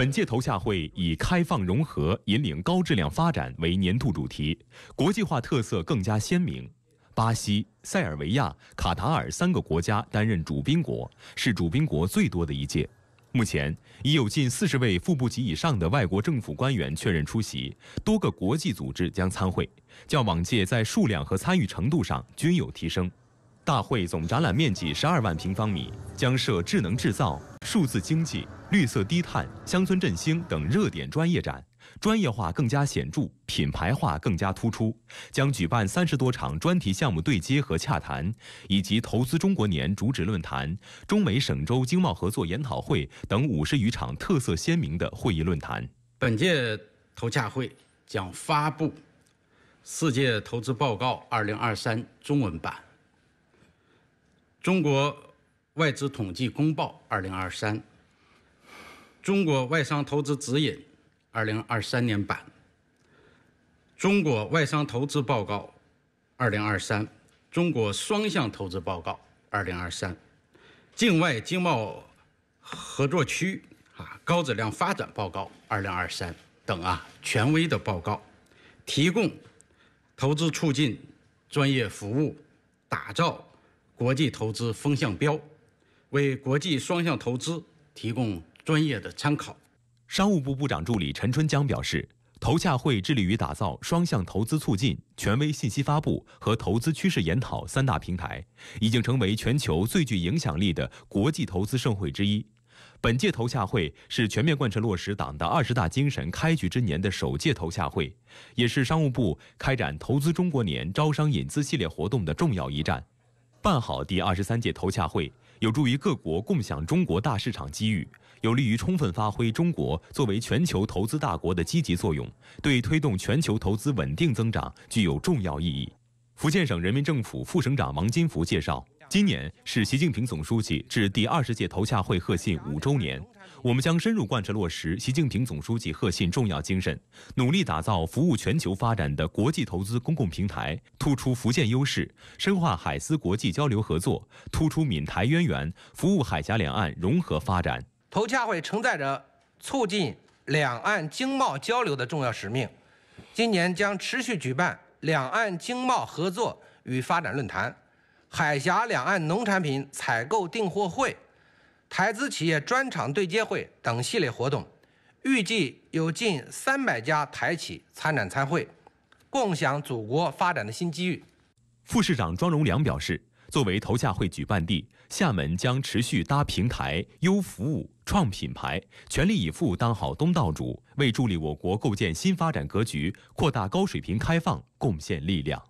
本届投洽会以“开放融合，引领高质量发展”为年度主题，国际化特色更加鲜明。巴西、塞尔维亚、卡塔尔三个国家担任主宾国，是主宾国最多的一届。目前已有近四十位副部级以上的外国政府官员确认出席，多个国际组织将参会，较往届在数量和参与程度上均有提升。大会总展览面积十二万平方米，将设智能制造。数字经济、绿色低碳、乡村振兴等热点专业展，专业化更加显著，品牌化更加突出。将举办三十多场专题项目对接和洽谈，以及“投资中国年”主旨论坛、中美省州经贸合作研讨会等五十余场特色鲜明的会议论坛。本届投洽会将发布《世界投资报告》二零二三中文版。中国。外资统计公报（二零二三）、中国外商投资指引（二零二三年版）、中国外商投资报告（二零二三）、中国双向投资报告（二零二三）、境外经贸合作区啊高质量发展报告（二零二三）等啊权威的报告，提供投资促进专业服务，打造国际投资风向标。为国际双向投资提供专业的参考。商务部部长助理陈春江表示：“投洽会致力于打造双向投资促进、权威信息发布和投资趋势研讨三大平台，已经成为全球最具影响力的国际投资盛会之一。本届投洽会是全面贯彻落实党的二十大精神开局之年的首届投洽会，也是商务部开展‘投资中国年’招商引资系列活动的重要一站。办好第二十三届投洽会。”有助于各国共享中国大市场机遇，有利于充分发挥中国作为全球投资大国的积极作用，对推动全球投资稳定增长具有重要意义。福建省人民政府副省长王金福介绍。今年是习近平总书记致第二十届投洽会贺信五周年，我们将深入贯彻落实习近平总书记贺信重要精神，努力打造服务全球发展的国际投资公共平台，突出福建优势，深化海丝国际交流合作，突出闽台渊源，服务海峡两岸融合发展。投洽会承载着促进两岸经贸交流的重要使命，今年将持续举办两岸经贸合作与发展论坛。海峡两岸农产品采购订货会、台资企业专场对接会等系列活动，预计有近三百家台企参展参会，共享祖国发展的新机遇。副市长庄荣良表示，作为投洽会举办地，厦门将持续搭平台、优服务、创品牌，全力以赴当好东道主，为助力我国构建新发展格局、扩大高水平开放贡献力量。